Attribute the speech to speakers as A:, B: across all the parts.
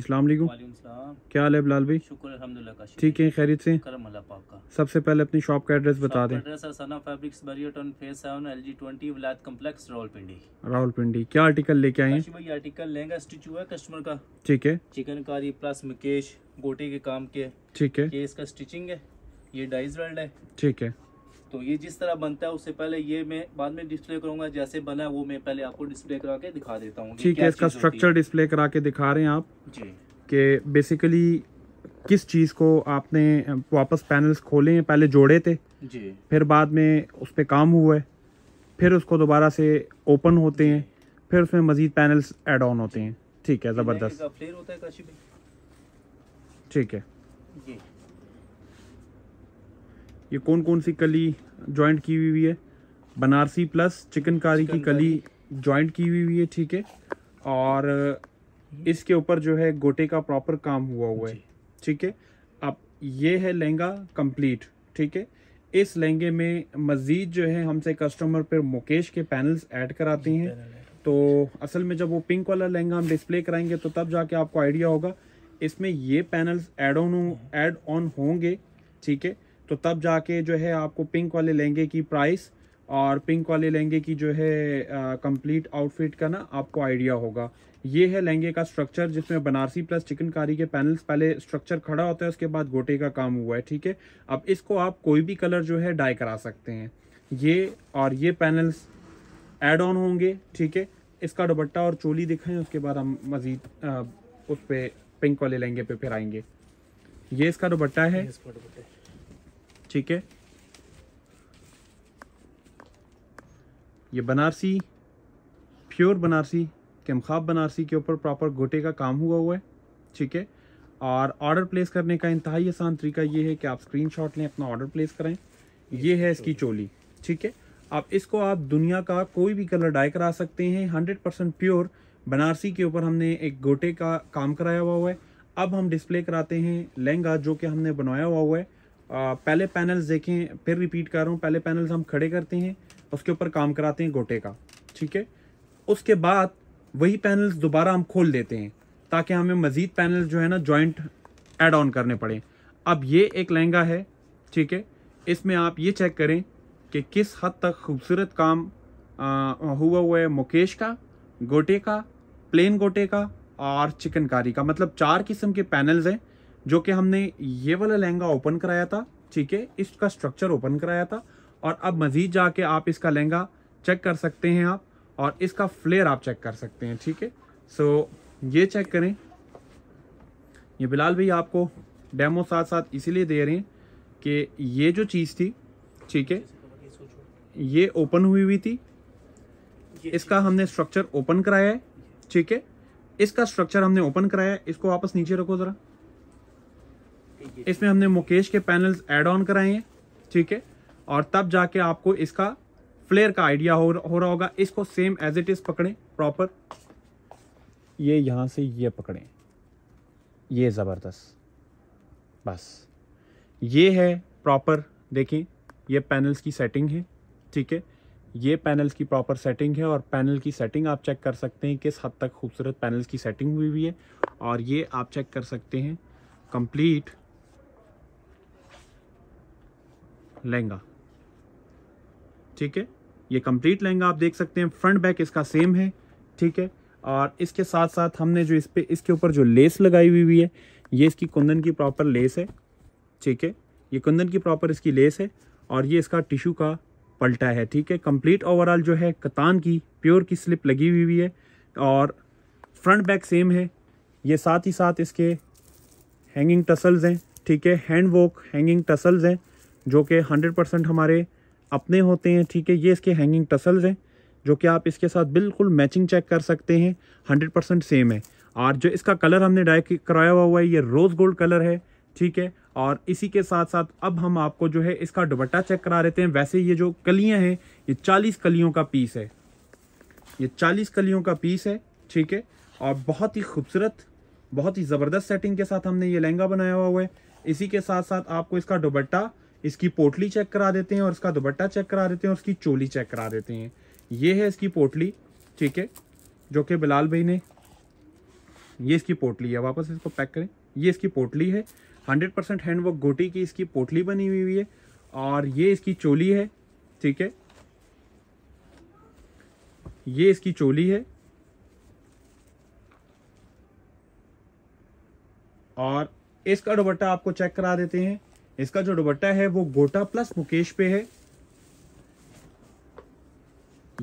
A: अस्सलाम वालेकुम क्या हाल है बिलाल भाई शुक्र अल्हम्दुलिल्लाह ठीक है खैरियत से करम पाक का सबसे पहले अपनी शॉप का एड्रेस बता दें एड्रेस है फेस क्या आर्टिकल लेके आए आर्टिकल लेंगे स्टिच हुआ कस्टमर का ठीक है चिकनकारी प्लस मुकेश गोटे के काम के ठीक है ये इसका स्टिचिंग है ये डाइज वर्ल्ड है ठीक है तो ये जिस तरह बनता है उससे पहले ये मैं बाद में डिस्प्ले करूंगा जैसे बना है वो मैं पहले आपको डिस्प्ले करा के दिखा देता हूँ ठीक है इसका स्ट्रक्चर डिस्प्ले करा के दिखा रहे हैं आप जी के बेसिकली किस चीज़ को आपने वापस पैनल्स खोले हैं पहले जोड़े थे जी फिर बाद में उस पर काम हुआ है फिर उसको दोबारा से ओपन होते हैं फिर उसमें मजीद पैनल्स एड ऑन होते हैं ठीक है ज़बरदस्त ठीक है ये कौन कौन सी कली ज्वाइंट की हुई हुई है बनारसी प्लस चिकनकारी चिकन की कली जॉइंट की हुई हुई है ठीक है और हम्म। इसके ऊपर जो है गोटे का प्रॉपर काम हुआ हुआ है ठीक है अब ये है लहंगा कंप्लीट ठीक है इस लहंगे में मज़ीद जो है हमसे कस्टमर पर मुकेश के पैनल्स ऐड तो कराते हैं तो असल में जब वो पिंक वाला लहंगा हम डिस्प्ले कराएंगे तो तब जाके आपको आइडिया होगा इसमें ये panels add on add on होंगे ठीक है तो तब जाके जो है आपको पिंक वाले लहंगे की प्राइस और पिंक वाले लहंगे की जो है कंप्लीट आउटफिट का ना आपको आइडिया होगा ये है लहंगे का स्ट्रक्चर जिसमें बनारसी प्लस चिकनकारी के पैनल्स पहले स्ट्रक्चर खड़ा होता है उसके बाद गोटे का काम हुआ है ठीक है अब इसको आप कोई भी कलर जो है डाई करा सकते हैं ये और ये पैनल्स एड ऑन होंगे ठीक है इसका दुबट्टा और चोली दिखाएं उसके बाद हम मज़ीद उस पर पिंक वाले लहंगे पे फिर आएंगे ये इसका दुबट्टा है ठीक है ये बनारसी प्योर बनारसी कमखाब बनारसी के ऊपर प्रॉपर गोटे का काम हुआ हुआ है ठीक है और ऑर्डर प्लेस करने का इंतहाई आसान तरीका ये है कि आप स्क्रीनशॉट लें अपना ऑर्डर प्लेस कराएं ये है इसकी चोली ठीक है आप इसको आप दुनिया का कोई भी कलर डाई करा सकते हैं हंड्रेड परसेंट प्योर बनारसी के ऊपर हमने एक गोटे का काम कराया हुआ हुआ है अब हम डिस्प्ले कराते हैं लहंगा जो कि हमने बनाया हुआ हुआ है पहले पैनल्स देखें फिर रिपीट कर रहा हूँ पहले पैनल्स हम खड़े करते हैं उसके ऊपर काम कराते हैं गोटे का ठीक है उसके बाद वही पैनल्स दोबारा हम खोल देते हैं ताकि हमें मज़ीद पैनल जो है ना जॉइंट एड ऑन करने पड़े अब ये एक लहंगा है ठीक है इसमें आप ये चेक करें कि किस हद तक खूबसूरत काम आ, हुआ हुआ है मुकेश का गोटे का प्लेन गोटे का और चिकनकारी का मतलब चार किस्म के पैनल्स हैं जो कि हमने ये वाला लहंगा ओपन कराया था ठीक है इसका स्ट्रक्चर ओपन कराया था और अब मज़ीद जाके आप इसका लहंगा चेक कर सकते हैं आप और इसका फ्लेयर आप चेक कर सकते हैं ठीक है सो ये चेक करें ये बिलाल भाई आपको डेमो साथ साथ इसीलिए दे रहे हैं कि ये जो चीज़ थी ठीक है ये ओपन हुई हुई थी इसका हमने स्ट्रक्चर ओपन कराया है ठीक है इसका स्ट्रक्चर हमने ओपन कराया है इसको वापस नीचे रखो ज़रा इसमें हमने मुकेश के पैनल्स एड ऑन कराए हैं ठीक है और तब जाके आपको इसका फ्लेयर का आइडिया हो, हो रहा होगा इसको सेम एज इट इज पकड़ें प्रॉपर ये यहाँ से ये पकड़ें ये ज़बरदस्त बस ये है प्रॉपर देखें ये पैनल्स की सेटिंग है ठीक है ये पैनल्स की प्रॉपर सेटिंग है और पैनल की सेटिंग आप चेक कर सकते हैं किस हद तक खूबसूरत पैनल्स की सेटिंग हुई हुई है और ये आप चेक कर सकते हैं कंप्लीट लहंगा ठीक है ये कंप्लीट लहंगा आप देख सकते हैं फ्रंट बैक इसका सेम है ठीक है और इसके साथ साथ हमने जो इस पर इसके ऊपर जो लेस लगाई हुई हुई है ये इसकी कुंदन की प्रॉपर लेस है ठीक है ये कुंदन की प्रॉपर इसकी लेस है और ये इसका टिशू का पलटा है ठीक है कंप्लीट ओवरऑल जो है कतान की प्योर की स्लिप लगी हुई हुई है और फ्रंट बैक सेम है ये साथ ही साथ इसके हैंगिंग टसल्स हैं ठीक है हैंड वॉक हैंगिंग टसल्स हैं जो कि 100 परसेंट हमारे अपने होते हैं ठीक है ये इसके हैंगिंग टसल्स हैं जो कि आप इसके साथ बिल्कुल मैचिंग चेक कर सकते हैं 100 परसेंट सेम है और जो इसका कलर हमने डाई कराया हुआ हुआ है ये रोज़ गोल्ड कलर है ठीक है और इसी के साथ साथ अब हम आपको जो है इसका दुबट्टा चेक करा देते हैं वैसे ये जो कलियाँ हैं ये चालीस कलियों का पीस है ये चालीस कलियों का पीस है ठीक है और बहुत ही खूबसूरत बहुत ही ज़बरदस्त सेटिंग के साथ हमने ये लहंगा बनाया हुआ हुआ है इसी के साथ साथ आपको इसका दुबट्टा इसकी पोटली चेक करा देते हैं और इसका दुपट्टा चेक करा देते हैं और उसकी चोली चेक करा देते हैं ये है इसकी पोटली ठीक है जो कि बिलाल भाई ने ये इसकी पोटली है वापस इसको पैक करें ये इसकी पोटली है 100% परसेंट हैंडवर्क गोटी की इसकी पोटली बनी हुई है और ये इसकी चोली है ठीक है ये इसकी चोली है और इसका दुपट्टा आपको चेक करा देते हैं इसका जो दुपट्टा है वो गोटा प्लस मुकेश पे है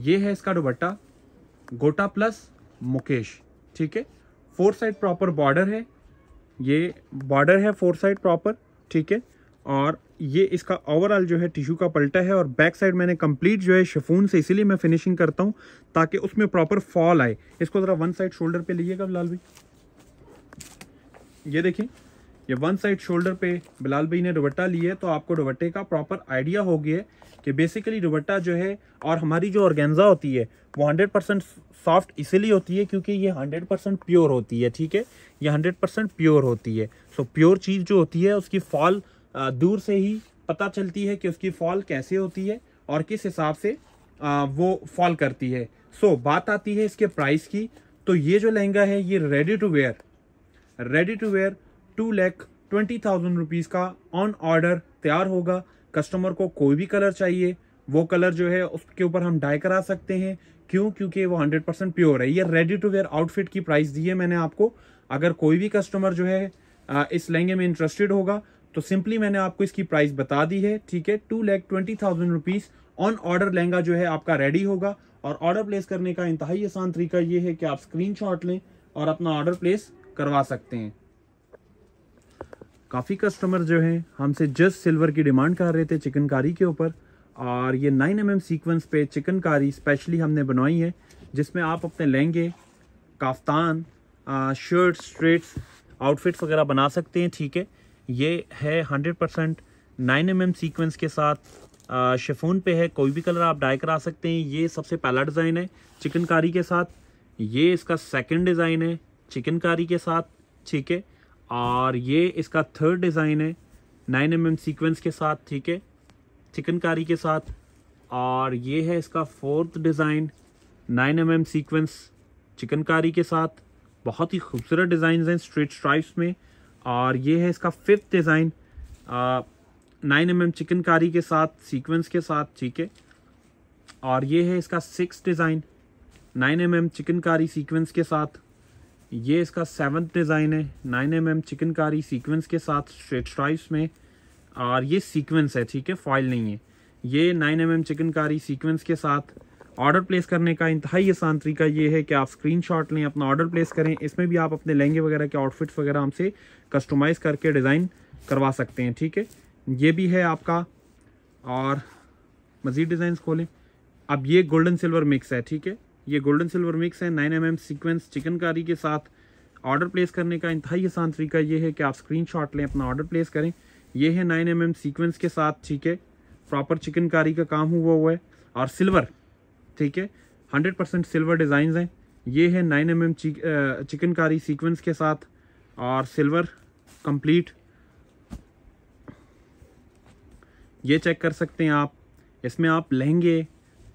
A: ये है इसका दुपट्टा गोटा प्लस मुकेश ठीक है फोर साइड प्रॉपर बॉर्डर है ये बॉर्डर है फोर साइड प्रॉपर ठीक है और ये इसका ओवरऑल जो है टिश्यू का पलटा है और बैक साइड मैंने कंप्लीट जो है शेफून से इसीलिए मैं फिनिशिंग करता हूँ ताकि उसमें प्रॉपर फॉल आए इसको ज़रा वन साइड शोल्डर पे लीजिएगा लाल भाई ये देखिए ये वन साइड शोल्डर पे बिलाल भाई ने दुबट्टा है तो आपको दुबट्टे का प्रॉपर आइडिया हो गया कि बेसिकली दुबट्टा जो है और हमारी जो ऑर्गेन्जा होती है वो 100 परसेंट सॉफ्ट इसीलिए होती है क्योंकि ये 100 परसेंट प्योर होती है ठीक है ये 100 परसेंट प्योर होती है सो प्योर चीज़ जो होती है उसकी फॉल दूर से ही पता चलती है कि उसकी फॉल कैसे होती है और किस हिसाब से वो फॉल करती है सो बात आती है इसके प्राइस की तो ये जो लहंगा है ये ready to wear ready to wear two lakh twenty thousand rupees का ऑन ऑर्डर तैयार होगा कस्टमर को कोई भी कलर चाहिए वो कलर जो है उसके ऊपर हम डाई करा सकते हैं क्यों क्योंकि वो 100 परसेंट प्योर है ये रेडी टू वेयर आउटफिट की प्राइस दी है मैंने आपको अगर कोई भी कस्टमर जो है इस लहंगे में इंटरेस्टेड होगा तो सिंपली मैंने आपको इसकी प्राइस बता दी है ठीक है two lakh twenty thousand rupees on order lehenga जो है आपका रेडी होगा और ऑर्डर प्लेस करने का इंतहाई आसान तरीका ये है कि आप स्क्रीन लें और अपना ऑर्डर प्लेस करवा सकते हैं काफ़ी कस्टमर जो हैं हमसे जस्ट सिल्वर की डिमांड कर रहे थे चिकनकारी के ऊपर और ये 9 एम एम सीक्वेंस पे चिकनकारी स्पेशली हमने बनवाई है जिसमें आप अपने लहंगे काफ्तान शर्ट स्ट्रेट्स आउटफिट्स वगैरह बना सकते हैं ठीक है ये है 100 परसेंट नाइन एम सीक्वेंस के साथ शेफ़ोन पे है कोई भी कलर आप डाई करा सकते हैं ये सबसे पहला डिज़ाइन है चिकनकारी के साथ ये इसका सेकेंड डिज़ाइन है चिकनकारी के साथ ठीक है और ये इसका थर्ड डिज़ाइन है नाइन एम एम सीक्वेंस के साथ ठीक है चिकनकारी के साथ और ये है इसका fourth design nine M M sequence chikankari के साथ बहुत ही खूबसूरत डिज़ाइन हैं स्ट्रेट स्ट्राइप्स में और ये है इसका fifth design nine M M chikankari के साथ सीक्वेंस के साथ ठीक है और ये है इसका six design nine M M chikankari sequence के साथ ये इसका सेवन्थ डिज़ाइन है nine M M chikankari sequence के साथ स्ट्रेट स्ट्राइप्स में और ये सीक्वेंस है ठीक है फॉइल नहीं है ये nine M M chikankari sequence के साथ ऑर्डर प्लेस करने का इंतहाई आसान तरीका ये है कि आप स्क्रीनशॉट लें अपना ऑर्डर प्लेस करें इसमें भी आप अपने लहंगे वगैरह के आउटफिट्स वगैरह हमसे कस्टमाइज़ करके डिज़ाइन करवा सकते हैं ठीक है ये भी है आपका और मज़ीद डिज़ाइन खोलें अब ये गोल्डन सिल्वर मिक्स है ठीक है ये गोल्डन सिल्वर मिक्स है nine M M sequence chikankari के साथ ऑर्डर प्लेस करने का इंतहाई आसान तरीका ये है कि आप स्क्रीनशॉट लें अपना ऑर्डर प्लेस करें ये है नाइन एम एम सीक्वेंस के साथ ठीक है प्रॉपर चिकनकारी का काम हुआ हुआ है और सिल्वर ठीक है हंड्रेड परसेंट सिल्वर डिज़ाइन हैं ये है nine M M chikankari sequence के साथ और सिल्वर कंप्लीट ये चेक कर सकते हैं आप इसमें आप लहंगे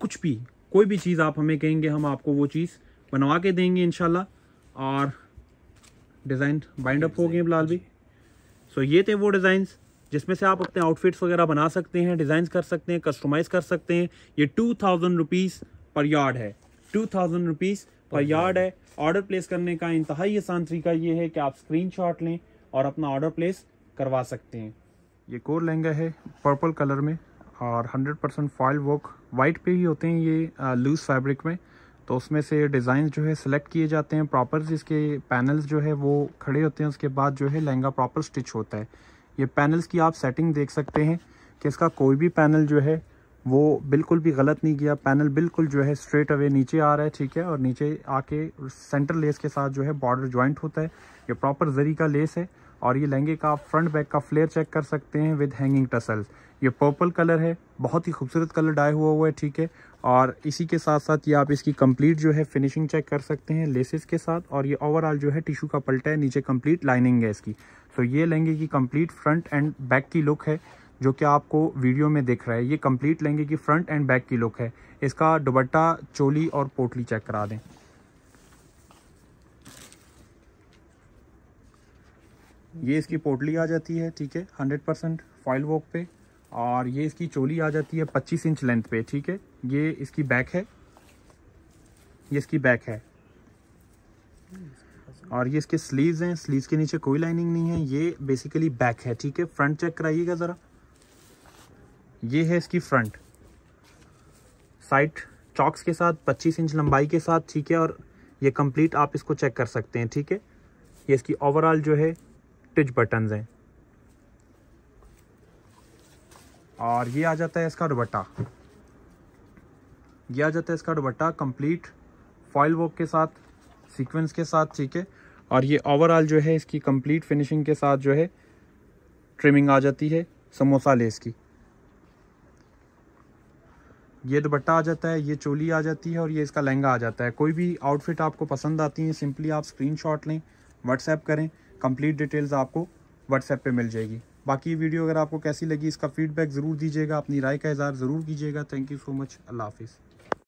A: कुछ भी कोई भी चीज़ आप हमें कहेंगे हम आपको वो चीज़ बनवा के देंगे इनशाला और डिज़ाइन बाइंड अप हो गए बिलाल भी सो so, ये थे वो डिज़ाइन जिसमें से आप अपने आउटफिट्स वगैरह बना सकते हैं डिज़ाइन कर सकते हैं कस्टमाइज़ कर सकते हैं ये two thousand rupees per yard है two thousand rupees per yard है ऑर्डर प्लेस करने का इंतहाई आसान तरीका ये है कि आप स्क्रीन शॉट लें और अपना ऑर्डर प्लेस करवा सकते हैं ये कोर लहंगा है पर्पल कलर में और hundred percent foil work white पे ही होते हैं ये लूज़ फैब्रिक में तो उसमें से डिज़ाइन जो है सिलेक्ट किए जाते हैं प्रॉपर जिसके पैनल्स जो है वो खड़े होते हैं उसके बाद जो है लहंगा प्रॉपर स्टिच होता है ये पैनल्स की आप सेटिंग देख सकते हैं कि इसका कोई भी पैनल जो है वो बिल्कुल भी गलत नहीं किया पैनल बिल्कुल जो है स्ट्रेट अवे नीचे आ रहा है ठीक है और नीचे आके सेंटर लेस के साथ जो है बॉर्डर ज्वाइंट होता है ये प्रॉपर जरी का लेस है और ये लहंगे का आप फ्रंट बैक का फ्लेयर चेक कर सकते हैं विद हैंगिंग टसल्स ये पर्पल कलर है बहुत ही खूबसूरत कलर डाई हुआ हुआ है ठीक है और इसी के साथ साथ ये आप इसकी कंप्लीट जो है फिनिशिंग चेक कर सकते हैं लेसेस के साथ और ये ओवरऑल जो है टिशू का पलटा है नीचे कंप्लीट लाइनिंग है इसकी तो ये लहंगे की कंप्लीट फ्रंट एंड बैक की लुक है जो कि आपको वीडियो में दिख रहा है ये कंप्लीट लहंगे की फ्रंट एंड बैक की लुक है इसका दुबट्टा चोली और पोटली चेक करा दें ये इसकी पोटली आ जाती है ठीक है हंड्रेड परसेंट फॉइल वॉक पे और ये इसकी चोली आ जाती है पच्चीस इंच लेंथ पे ठीक है ये इसकी बैक है ये इसकी बैक है और ये इसके स्लीव्स हैं स्लीव्स के नीचे कोई लाइनिंग नहीं है ये बेसिकली बैक है ठीक है फ्रंट चेक कराइएगा ज़रा ये है इसकी फ्रंट साइड चॉक्स के साथ 25 इंच लंबाई के साथ ठीक है और ये कंप्लीट आप इसको चेक कर सकते हैं ठीक है ये इसकी ओवरऑल जो है टिच बटन्स हैं और ये आ जाता है इसका दुबट्टा ये आ जाता है इसका दुबट्टा कंप्लीट फॉयल वर्क के साथ सीक्वेंस के साथ ठीक है और ये ओवरऑल जो है इसकी कंप्लीट फिनिशिंग के साथ जो है ट्रिमिंग आ जाती है समोसा लेस की ये दुबट्टा आ जाता है ये चोली आ जाती है और ये इसका लहंगा आ जाता है कोई भी आउटफिट आपको पसंद आती है सिंपली आप स्क्रीनशॉट लें व्हाट्सएप करें कंप्लीट डिटेल्स आपको व्हाट्सएप पे मिल जाएगी बाकी वीडियो अगर आपको कैसी लगी इसका फीडबैक ज़रूर दीजिएगा अपनी राय का इजहार ज़रूर कीजिएगा थैंक यू सो मच अल्लाह हाफिज़